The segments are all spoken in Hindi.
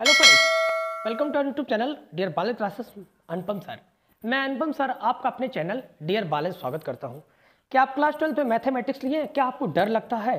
hello friends welcome to our YouTube channel dear Bale classes Anupam sir मैं अनुपम सर आपका अपने चैनल डियर बाले स्वागत करता हूं क्या आप क्लास ट्वेल्थ में मैथमेटिक्स लिए क्या आपको डर लगता है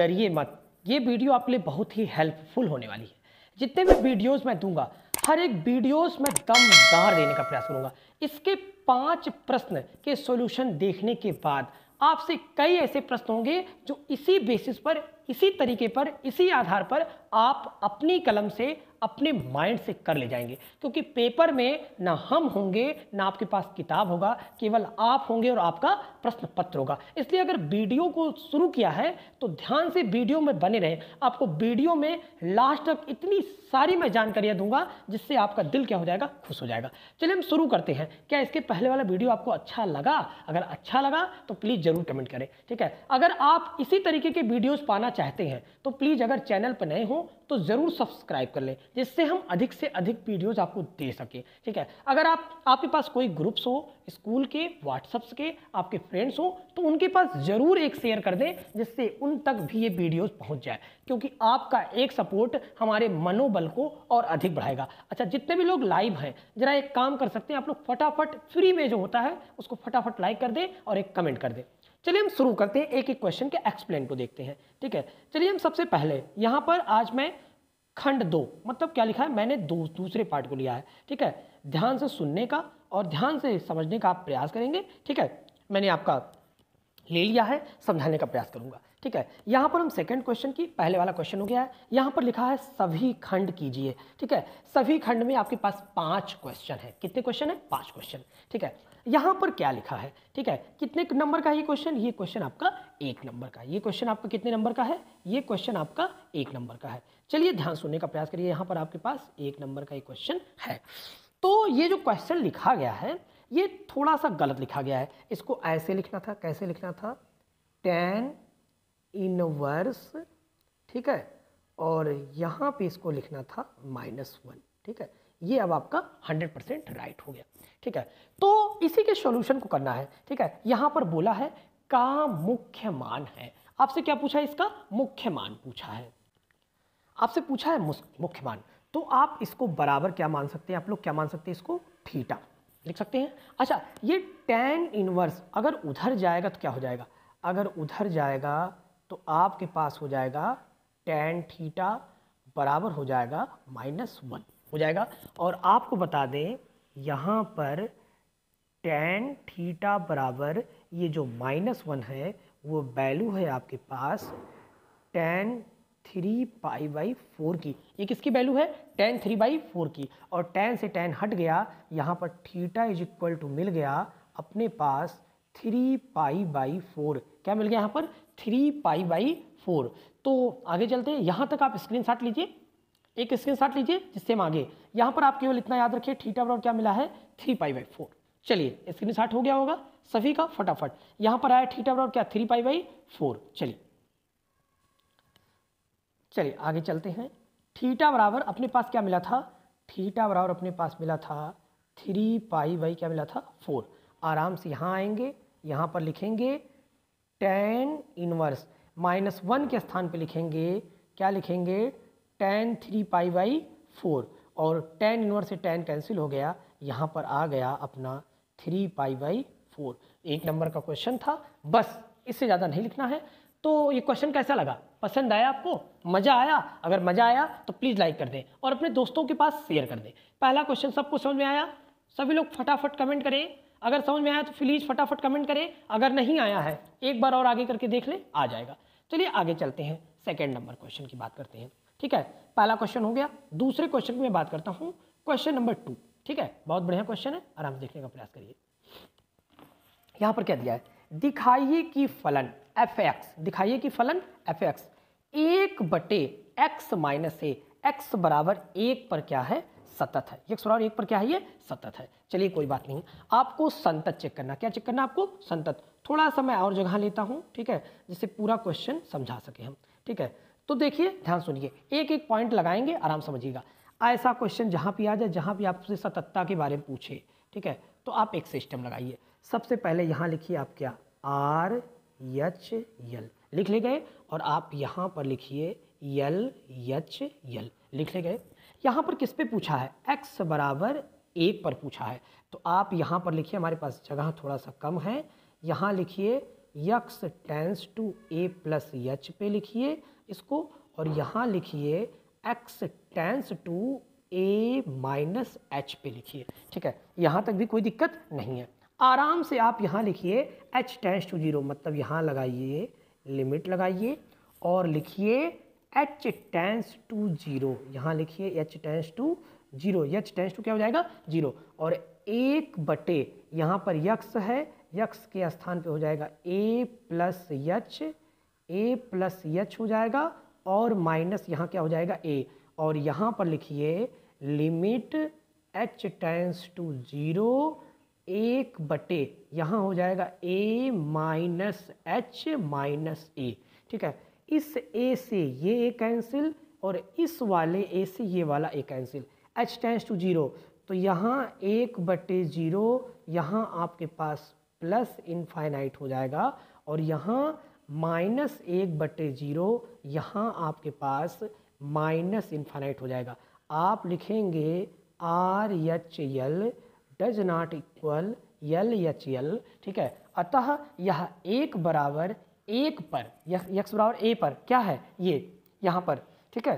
डरिए मत ये वीडियो आपके लिए बहुत ही हेल्पफुल होने वाली है जितने भी वीडियोज़ मैं दूंगा हर एक वीडियोज में दमदार देने का प्रयास करूंगा इसके पांच प्रश्न के सॉल्यूशन देखने के बाद आपसे कई ऐसे प्रश्न होंगे जो इसी बेसिस पर इसी तरीके पर इसी आधार पर आप अपनी कलम से अपने माइंड से कर ले जाएंगे क्योंकि पेपर में ना हम होंगे ना आपके पास किताब होगा केवल आप होंगे और आपका प्रश्न पत्र होगा इसलिए अगर वीडियो को शुरू किया है तो ध्यान से वीडियो में बने रहें आपको वीडियो में लास्ट तक इतनी सारी मैं जानकारियाँ दूंगा जिससे आपका दिल क्या हो जाएगा खुश हो जाएगा चलिए हम शुरू करते हैं क्या इसके पहले वाला वीडियो आपको अच्छा लगा अगर अच्छा लगा तो प्लीज़ ज़रूर कमेंट करें ठीक है अगर आप इसी तरीके के वीडियोज़ पाना चाहते हैं तो प्लीज़ अगर चैनल पर नए हो तो ज़रूर सब्सक्राइब कर लें जिससे हम अधिक से अधिक वीडियोज़ आपको दे सकें ठीक है अगर आप आपके पास कोई ग्रुप्स हो स्कूल के व्हाट्सअप्स के आपके फ्रेंड्स हो तो उनके पास ज़रूर एक शेयर कर दें जिससे उन तक भी ये वीडियोज़ पहुँच जाए क्योंकि आपका एक सपोर्ट हमारे मनोबल को और अधिक बढ़ाएगा अच्छा जितने भी लोग लाइव हैं ज़रा एक काम कर सकते हैं आप लोग फटाफट फ्री में जो होता है उसको फटाफट लाइक कर दें और एक कमेंट कर दें चलिए हम शुरू करते हैं एक एक क्वेश्चन के एक्सप्लेन को देखते हैं ठीक है चलिए हम सबसे पहले यहाँ पर आज मैं खंड दो मतलब क्या लिखा है मैंने दो दूसरे पार्ट को लिया है ठीक है ध्यान से सुनने का और ध्यान से समझने का आप प्रयास करेंगे ठीक है मैंने आपका ले लिया है समझाने का प्रयास करूंगा ठीक है यहाँ पर हम सेकंड क्वेश्चन की पहले वाला क्वेश्चन हो गया है यहाँ पर लिखा है सभी खंड कीजिए ठीक है सभी खंड में आपके पास पांच क्वेश्चन है कितने क्वेश्चन है पांच क्वेश्चन ठीक है यहाँ पर क्या लिखा है ठीक है कितने नंबर का ये क्वेश्चन ये क्वेश्चन आपका एक नंबर का ये क्वेश्चन आपका कितने नंबर का है ये क्वेश्चन आपका एक नंबर का है चलिए ध्यान सुनने का प्रयास करिए यहाँ पर आपके पास एक नंबर का ये क्वेश्चन है तो ये जो क्वेश्चन लिखा गया है ये थोड़ा सा गलत लिखा गया है इसको ऐसे लिखना था कैसे लिखना था टेन इनवर्स ठीक है और यहाँ पे इसको लिखना था माइनस वन ठीक है ये अब आपका 100 परसेंट राइट हो गया ठीक है तो इसी के सॉल्यूशन को करना है ठीक है यहाँ पर बोला है का मुख्य मान है आपसे क्या पूछा है इसका मुख्य मान पूछा है आपसे पूछा है मुख्य मान तो आप इसको बराबर क्या मान सकते हैं आप लोग क्या मान सकते हैं इसको थीटा लिख सकते हैं अच्छा ये टेन इनवर्स अगर उधर जाएगा तो क्या हो जाएगा अगर उधर जाएगा तो आपके पास हो जाएगा टेन थीटा बराबर हो जाएगा माइनस वन हो जाएगा और आपको बता दें यहाँ पर टेन थीटा बराबर ये जो माइनस वन है वो वैल्यू है आपके पास tan three pi by four की ये किसकी वैल्यू है टेन थ्री बाई फोर की और टेन से टेन हट गया यहाँ पर थीटा इज इक्वल टू मिल गया अपने पास थ्री पाई बाई फोर क्या मिल गया यहाँ पर थ्री पाई बाई फोर तो आगे चलते हैं यहाँ तक आप स्क्रीन लीजिए एक स्क्रीन शॉट लीजिए जिससे हम आगे यहाँ पर आप केवल इतना याद रखिए थीटा बराबर क्या मिला है थ्री पाई बाई फोर चलिए स्क्रीन शॉट हो गया होगा सभी का फटाफट यहाँ पर आया थीटा बराबर क्या थ्री पाई बाई फोर चलिए चलिए आगे चलते हैं थीटा बराबर अपने पास क्या मिला था थीटा बराबर अपने पास मिला था थ्री पाई बाई क्या मिला था फोर आराम से यहाँ आएंगे यहाँ पर लिखेंगे टेन इनवर्स माइनस वन के स्थान पे लिखेंगे क्या लिखेंगे tan three pi by four और टेन इनवर्स से टेन कैंसिल हो गया यहाँ पर आ गया अपना थ्री पाई बाई फोर एक नंबर का क्वेश्चन था बस इससे ज़्यादा नहीं लिखना है तो ये क्वेश्चन कैसा लगा पसंद आया आपको मज़ा आया अगर मज़ा आया तो प्लीज़ लाइक कर दें और अपने दोस्तों के पास शेयर कर दें पहला क्वेश्चन सबको समझ में आया सभी लोग फटाफट कमेंट करें अगर समझ में आया तो प्लीज़ फटाफट कमेंट करें अगर नहीं आया है एक बार और आगे करके देख लें आ जाएगा चलिए आगे चलते हैं सेकेंड नंबर क्वेश्चन की बात करते हैं ठीक है पहला क्वेश्चन हो गया दूसरे क्वेश्चन की मैं बात करता हूँ क्वेश्चन नंबर टू ठीक है बहुत बढ़िया क्वेश्चन है आराम से देखने का प्रयास करिए यहाँ पर क्या दिया है दिखाइए कि फलन एफ एक्स दिखाइए कि फलन एफ एक्स एक बटे एक्स माइनस ए एक्स बराबर एक पर क्या है सतत है एक बराबर एक पर क्या है ये सतत है चलिए कोई बात नहीं आपको संतत चेक करना क्या चेक करना आपको संतत थोड़ा सा मैं और जगह लेता हूँ ठीक है जिससे पूरा क्वेश्चन समझा सके हम ठीक है तो देखिए ध्यान सुनिए एक एक पॉइंट लगाएंगे आराम समझिएगा ऐसा क्वेश्चन जहाँ भी आ जाए जहाँ भी आपसे सतत्ता के बारे में पूछे ठीक है तो आप एक सिस्टम लगाइए सबसे पहले यहाँ लिखिए आप क्या आर यच यल लिख ले गए और आप यहाँ पर लिखिए यल यच यल लिख ले गए यहाँ पर किस पे पूछा है एक्स बराबर एक पर पूछा है तो आप यहाँ पर लिखिए हमारे पास जगह थोड़ा सा कम है यहाँ लिखिए x tends to a plus h पे लिखिए इसको और यहाँ लिखिए x tends to a minus h पे लिखिए ठीक है यहाँ तक भी कोई दिक्कत नहीं है आराम से आप यहाँ लिखिए एच टेंस टू जीरो मतलब यहाँ लगाइए लिमिट लगाइए और लिखिए एच टेंस टू जीरो यहाँ लिखिए h tends to zero h tends to क्या हो जाएगा जीरो और एक बटे यहाँ पर यक्स है यक्स के स्थान पे हो जाएगा a plus h a plus h हो जाएगा और माइनस यहाँ क्या हो जाएगा ए और यहाँ पर लिखिए limit h tends to zero एक बटे यहाँ हो जाएगा a minus h minus a ठीक है इस ए से ये ए कैंसिल और इस वाले ए से ये वाला a cancel h tends to zero तो यहाँ एक बटे ज़ीरो यहाँ आपके पास प्लस इनफाइनाइट हो जाएगा और यहाँ माइनस एक बटे ज़ीरो यहाँ आपके पास माइनस इन्फाइनाइट हो जाएगा आप लिखेंगे R H L does not equal L H L ठीक है अतः यह एक बराबर एक पर यक्स बराबर ए पर क्या है ये यहाँ पर ठीक है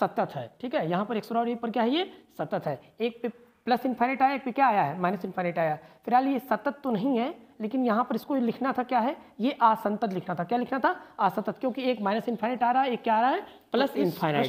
सतत है ठीक है यहाँ पर एक्स बराबर ए पर क्या है ये सतत है एक पे प्लस इन्फाइनेट आया एक पे क्या आया है माइनस इन्फाइनेट आया फिलहाल ये सतत तो नहीं है लेकिन यहाँ पर इसको लिखना था क्या है ये असंतत लिखना था क्या लिखना था असंतत क्योंकि एक माइनस इन्फाइनाइट आ रहा है एक क्या आ रहा है प्लस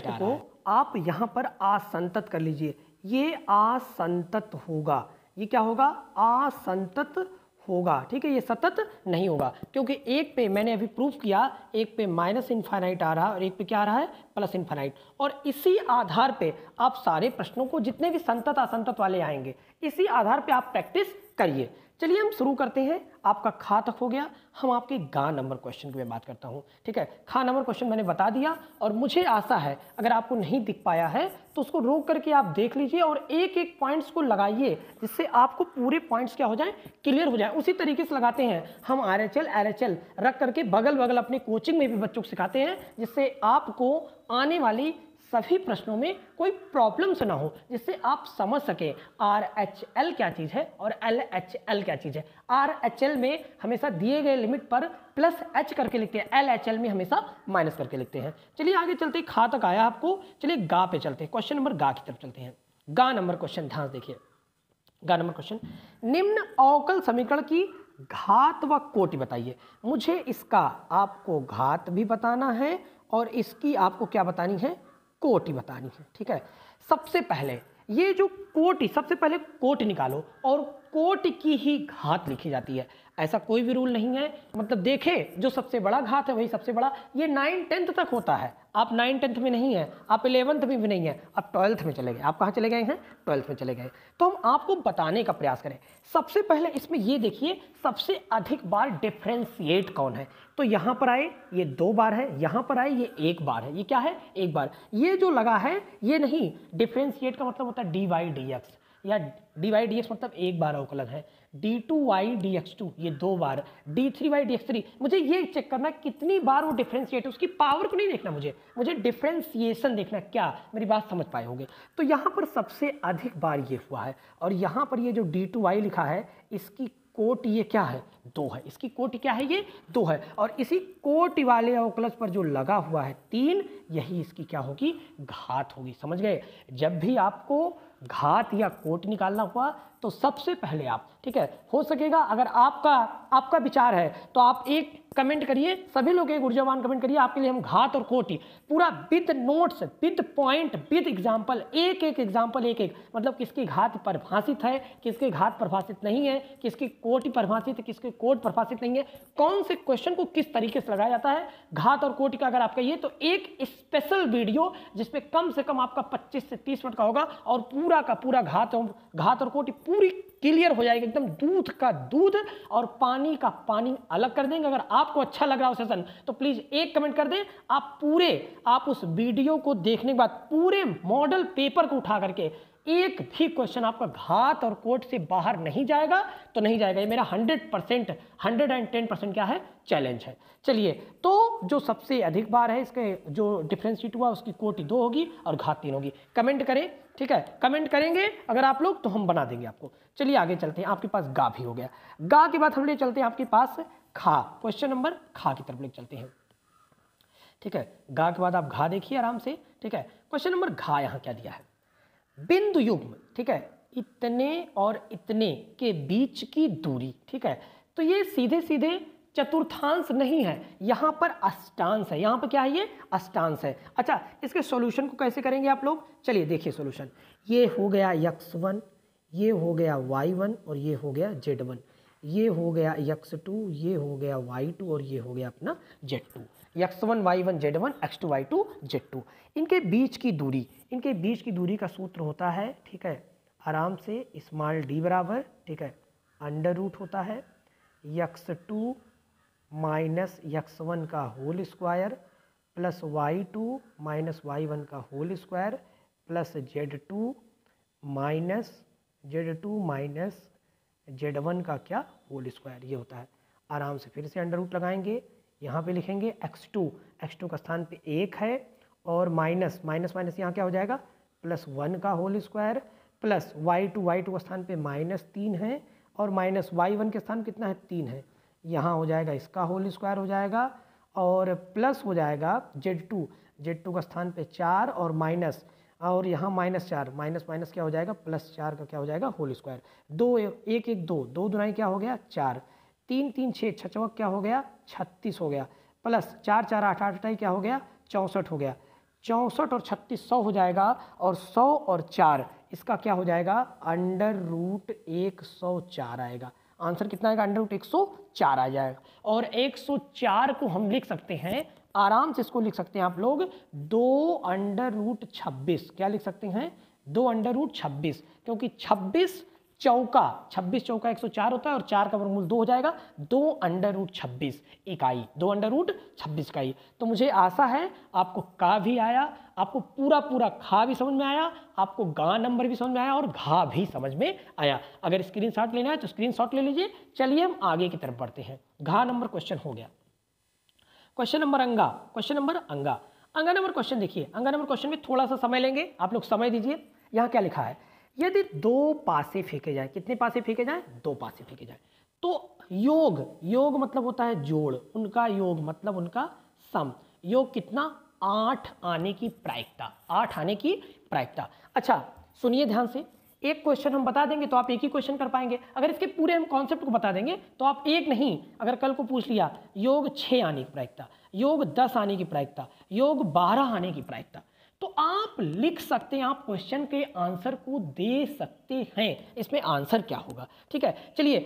तो को आप यहाँ पर असंतत कर लीजिए ये असंतत होगा ये क्या होगा असंतत होगा ठीक है ये सतत नहीं होगा क्योंकि एक पे मैंने अभी प्रूफ किया एक पे माइनस इन्फाइनाइट आ रहा है और एक पे क्या आ रहा है प्लस इन्फाइनाइट और इसी आधार पे आप सारे प्रश्नों को जितने भी संतत असंतत वाले आएंगे इसी आधार पे आप प्रैक्टिस करिए चलिए हम शुरू करते हैं आपका खा तक हो गया हम आपके गा नंबर क्वेश्चन की मैं बात करता हूँ ठीक है खा नंबर क्वेश्चन मैंने बता दिया और मुझे आशा है अगर आपको नहीं दिख पाया है तो उसको रोक करके आप देख लीजिए और एक एक पॉइंट्स को लगाइए जिससे आपको पूरे पॉइंट्स क्या हो जाए क्लियर हो जाए उसी तरीके से लगाते हैं हम R H L R H L रख करके बगल बगल अपने कोचिंग में भी बच्चों को सिखाते हैं जिससे आपको आने वाली सभी प्रश्नों में कोई प्रॉब्लम्स ना हो जिससे आप समझ सकें आर एच एल क्या चीज़ है और एल एच एल क्या चीज़ है आर एच एल में हमेशा दिए गए लिमिट पर प्लस एच करके लिखते हैं एल एच एल में हमेशा माइनस करके लिखते हैं चलिए आगे चलते खा तक आया आपको चलिए गा पे चलते हैं क्वेश्चन नंबर गा की तरफ चलते हैं गा नंबर क्वेश्चन ध्यान देखिए गा नंबर क्वेश्चन निम्न अवकल समीकरण की घात व कोटि बताइए मुझे इसका आपको घात भी बताना है और इसकी आपको क्या बतानी है कोटी बतानी है ठीक है सबसे पहले ये जो कोटी सबसे पहले कोट निकालो और कोट की ही घात लिखी जाती है ऐसा कोई भी रूल नहीं है मतलब देखे जो सबसे बड़ा घात है वही सबसे बड़ा ये नाइन टेंथ तक होता है आप नाइन टेंथ में नहीं है आप इलेवंथ में भी नहीं है आप ट्वेल्थ में चले गए आप कहाँ चले गए हैं ट्वेल्थ में चले गए तो हम आपको बताने का प्रयास करें सबसे पहले इसमें ये देखिए सबसे अधिक बार डिफ्रेंसीट कौन है तो यहाँ पर आए ये दो बार है यहाँ पर आए ये एक बार है ये क्या है एक बार ये जो लगा है ये नहीं डिफ्रेंसीट का मतलब होता है डी वाई डी एक्स या डी वाई डी एक्स मतलब एक बार अवकलन है d two y d x two ये दो बार d three y d x three मुझे ये चेक करना है कितनी बार वो डिफ्रेंशिएट उसकी पावर को नहीं देखना मुझे मुझे डिफ्रेंसिएशन देखना क्या मेरी बात समझ पाए होंगे तो यहाँ पर सबसे अधिक बार ये हुआ है और यहाँ पर ये जो डी टू वाई लिखा है इसकी कोट ये क्या है दो है इसकी कोट क्या है ये दो है और इसी कोट वाले अवकलज पर जो लगा हुआ है तीन यही इसकी क्या होगी घात होगी समझ गए जब भी आपको घात या कोट निकालना हुआ तो सबसे पहले आप ठीक है हो सकेगा अगर आपका आपका विचार है तो आप एक कमेंट करिए सभी लोग एक ऊर्जावान कमेंट करिए आपके लिए हम घात और कोटि पूरा with notes with point with example एक एक एग्जाम्पल एक एक मतलब किसकी घात परिभाषित है किसके घात परिभाषित नहीं है किसकी कोट परिभाषित है किसके कोट परिभाषित नहीं है कौन से क्वेश्चन को किस तरीके से लगाया जाता है घात और कोट का अगर आपका ये तो एक स्पेशल वीडियो जिसमें कम से कम आपका पच्चीस से तीस मिनट का होगा और पूरा पूरा का पूरा घात घात और कोटि पूरी क्लियर हो जाएगी एकदम दूध का दूध और पानी का पानी अलग कर देंगे अगर आपको अच्छा लग रहा हो सेशन तो प्लीज़ एक कमेंट कर दें आप पूरे आप उस वीडियो को देखने के बाद पूरे मॉडल पेपर को उठा करके एक भी क्वेश्चन आपका घात और कोट से बाहर नहीं जाएगा तो नहीं जाएगा ये मेरा 100 percent hundred and ten percent क्या है चैलेंज है चलिए तो जो सबसे अधिक बार है इसके जो डिफ्रेंस शीट हुआ उसकी कोटी दो होगी और घात तीन होगी कमेंट करें ठीक है कमेंट करेंगे अगर आप लोग तो हम बना देंगे आपको चलिए आगे चलते हैं आपके पास गा भी हो गया गा के बाद हम लोग चलते हैं आपके पास खा क्वेश्चन नंबर खा की तरफ लेकर चलते हैं ठीक है गा के बाद आप घा देखिए आराम से ठीक है क्वेश्चन नंबर घा यहाँ क्या दिया है बिंदु युग्म ठीक है इतने और इतने के बीच की दूरी ठीक है तो ये सीधे सीधे चतुर्थांश नहीं है यहाँ पर अष्टांश है यहाँ पर क्या है ये अष्टांश है अच्छा इसके सॉल्यूशन को कैसे करेंगे आप लोग चलिए देखिए सॉल्यूशन ये हो गया यक्स वन ये हो गया वाई वन और ये हो गया जेड वन ये हो गया यक्स टू ये हो गया वाई टू और ये हो गया अपना z two x one y one z one x two y two z two इनके बीच की दूरी इनके बीच की दूरी का सूत्र होता है ठीक है आराम से स्मॉल डी बराबर ठीक है अंडर रूट होता है x two minus x one का whole square plus y two minus y one का whole square plus z two minus z two minus z one का क्या होल स्क्वायर ये होता है आराम से फिर से अंडर रूट लगाएंगे यहाँ पे लिखेंगे एक्स टू एक्स टू का स्थान पे एक है और माइनस माइनस माइनस यहाँ क्या हो जाएगा प्लस वन का whole square plus y two y two के स्थान पे माइनस तीन है और माइनस वाई वन के स्थान कितना है तीन है यहाँ हो जाएगा इसका होल स्क्वायर हो जाएगा और प्लस हो जाएगा जेड टू जेड टू का स्थान पे चार और माइनस और यहाँ माइनस चार माइनस माइनस क्या हो जाएगा प्लस चार का क्या हो जाएगा होल स्क्वायर दो एक एक दो दो दुनाई क्या हो गया चार तीन तीन छः छः चौक क्या हो गया छत्तीस हो गया प्लस चार चार आठ आठ अठाई क्या हो गया चौंसठ हो गया चौंसठ और छत्तीस सौ हो जाएगा और सौ और चार इसका क्या हो जाएगा अंडर रूट एक सौ चार आएगा आंसर कितना आएगा अंडर रूट एक आ जाएगा और 104 को हम लिख सकते हैं आराम से इसको लिख सकते हैं आप लोग दो अंडर रूट छब्बीस क्या लिख सकते हैं दो अंडर रूट छब्बीस क्योंकि छब्बीस चौका 26 चौका 104 होता है और चार का वर्गमूल दो हो जाएगा दो अंडर रूट छब्बीस इकाई दो अंडर रूट छब्बीस इकाई तो मुझे आशा है आपको का भी आया आपको पूरा पूरा खा भी समझ में आया आपको गा नंबर भी समझ में आया और घा भी समझ में आया अगर स्क्रीन लेना है तो स्क्रीन ले लीजिए चलिए हम आगे की तरफ बढ़ते हैं घा नंबर क्वेश्चन हो गया क्वेश्चन नंबर अंगा क्वेश्चन नंबर अंगा अंगा नंबर क्वेश्चन देखिए अंगा नंबर क्वेश्चन में थोड़ा सा समय लेंगे आप लोग समय दीजिए यहाँ क्या लिखा है यदि दो पासे फेंके जाए कितने पासे फेंके जाए दो पासे फेंके जाए तो योग योग मतलब होता है जोड़ उनका योग मतलब उनका सम योग कितना आठ आने की प्रायिकता आठ आने की प्रायिकता अच्छा सुनिए ध्यान से एक क्वेश्चन हम बता देंगे तो आप एक ही क्वेश्चन कर पाएंगे अगर इसके पूरे हम कॉन्सेप्ट को बता देंगे तो आप एक नहीं अगर कल को पूछ लिया योग छः आने की प्रायिकता योग दस आने की प्रायिकता योग बारह आने की प्रायिकता तो आप लिख सकते हैं आप क्वेश्चन के आंसर को दे सकते हैं इसमें आंसर क्या होगा ठीक है चलिए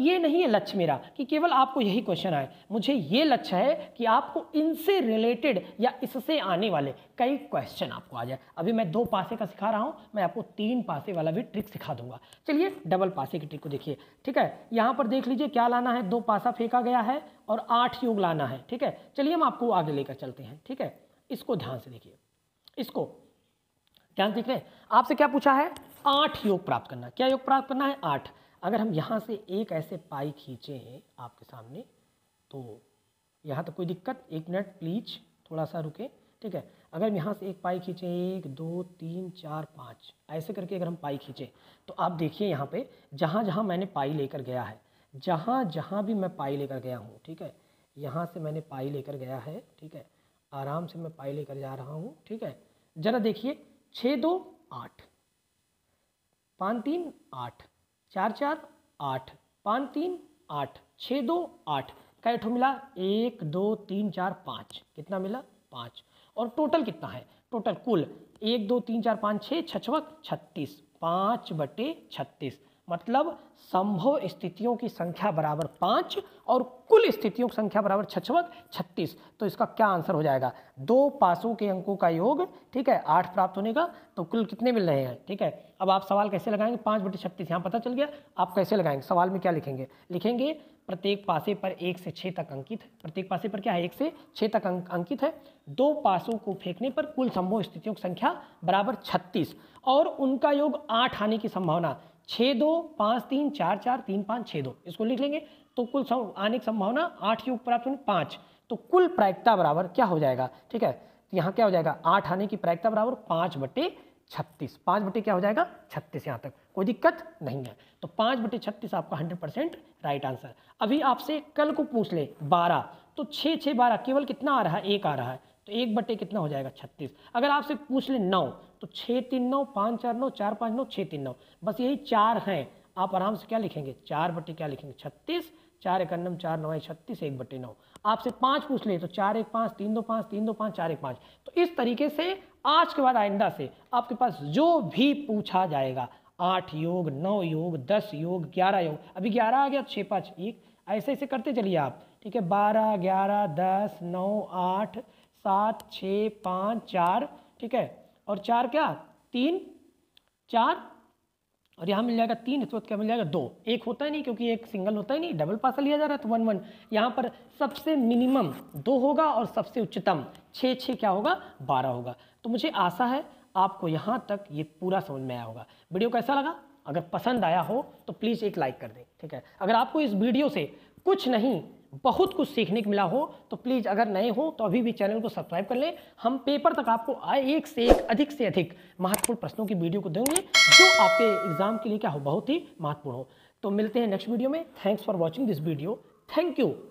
ये नहीं है लक्ष्य मेरा कि केवल आपको यही क्वेश्चन आए मुझे ये लक्ष्य है कि आपको इनसे रिलेटेड या इससे आने वाले कई क्वेश्चन आपको आ जाए अभी मैं दो पासे का सिखा रहा हूँ मैं आपको तीन पासे वाला भी ट्रिक सिखा दूंगा चलिए डबल पासे की ट्रिक को देखिए ठीक है यहाँ पर देख लीजिए क्या लाना है दो पासा फेंका गया है और आठ योग लाना है ठीक है चलिए हम आपको आगे लेकर चलते हैं ठीक है इसको ध्यान से देखिए इसको ध्यान देख रहे आपसे क्या पूछा है आठ योग प्राप्त करना क्या योग प्राप्त करना है आठ अगर हम यहाँ से एक ऐसे पाई खींचे हैं आपके सामने तो यहाँ तक तो कोई दिक्कत एक मिनट प्लीज थोड़ा सा रुके ठीक है अगर हम यहाँ से एक पाई खींचे एक दो तीन चार पाँच ऐसे करके अगर हम पाई खींचे तो आप देखिए यहाँ पे जहाँ जहाँ मैंने पाई लेकर गया है जहाँ जहाँ भी मैं पाई लेकर गया हूँ ठीक है यहाँ से मैंने पाई लेकर गया है ठीक है आराम से मैं पाई लेकर जा रहा हूँ ठीक है जरा देखिए छ दो आठ पाँच तीन आठ चार चार आठ पाँच तीन आठ छः दो आठ कैठो मिला एक दो तीन चार पाँच कितना मिला पाँच और टोटल कितना है टोटल कुल एक दो तीन चार पाँच छः छछवक छत्तीस पाँच बटे छत्तीस मतलब संभव स्थितियों की संख्या बराबर पाँच और कुल स्थितियों की संख्या बराबर छछवत छत्तीस तो इसका क्या आंसर हो जाएगा दो पासों के अंकों का योग ठीक है आठ प्राप्त होने का तो कुल कितने मिल रहे हैं ठीक है अब आप सवाल कैसे लगाएंगे पाँच बटे छत्तीस यहाँ पता चल गया आप कैसे लगाएंगे सवाल में क्या लिखेंगे लिखेंगे प्रत्येक पासे पर एक से छः तक अंकित है प्रत्येक पासे पर क्या है एक से छः तक अंक, अंकित है दो पासों को फेंकने पर कुल संभव स्थितियों की संख्या बराबर छत्तीस और उनका योग आठ आने की संभावना छः दो पाँच तीन चार चार तीन पाँच छः दो इसको लिख लेंगे तो कुल आने की संभावना आठ के ऊपर ऑप्शन पाँच तो कुल प्रायिकता बराबर क्या हो जाएगा ठीक है तो यहाँ क्या हो जाएगा आठ आने की प्रायिकता बराबर पाँच बटे छत्तीस पाँच बटे क्या हो जाएगा छत्तीस यहाँ तक कोई दिक्कत नहीं है तो पाँच बटे छत्तीस आपका हंड्रेड परसेंट राइट आंसर अभी आपसे कल को पूछ ले बारह तो छः छः बारह केवल कितना आ रहा है एक आ रहा है तो एक बटे कितना हो जाएगा छत्तीस अगर आपसे पूछ ले नौ तो छः तीन नौ पाँच चार नौ चार पाँच नौ छः तीन नौ बस यही चार हैं आप आराम से क्या लिखेंगे चार बटे क्या लिखेंगे छत्तीस चार इकन्नम चार नौ छत्तीस एक बटे नौ आपसे पाँच पूछ ले तो चार एक पाँच तीन दो पाँच तीन दो पाँच चार एक पाँच तो इस तरीके से आज के बाद आइंदा से आपके पास जो भी पूछा जाएगा आठ योग नौ योग दस योग ग्यारह योग अभी ग्यारह आ गया छः पाँच एक ऐसे ऐसे करते चलिए आप ठीक है बारह ग्यारह दस नौ आठ सात छः पाँच चार ठीक है और चार क्या तीन चार और यहाँ मिल जाएगा तीन इस वक्त क्या मिल जाएगा दो एक होता ही नहीं क्योंकि एक सिंगल होता ही नहीं डबल पासा लिया जा रहा है तो वन वन यहाँ पर सबसे मिनिमम दो होगा और सबसे उच्चतम छः छः क्या होगा बारह होगा तो मुझे आशा है आपको यहाँ तक ये पूरा समझ में आया होगा वीडियो कैसा लगा अगर पसंद आया हो तो प्लीज़ एक लाइक कर दें ठीक है अगर आपको इस वीडियो से कुछ नहीं बहुत कुछ सीखने को मिला हो तो प्लीज़ अगर नए हो तो अभी भी चैनल को सब्सक्राइब कर लें हम पेपर तक आपको आए एक से एक अधिक से अधिक महत्वपूर्ण प्रश्नों की वीडियो को देंगे जो आपके एग्जाम के लिए क्या हो बहुत ही महत्वपूर्ण हो तो मिलते हैं नेक्स्ट वीडियो में thanks for watching this video thank you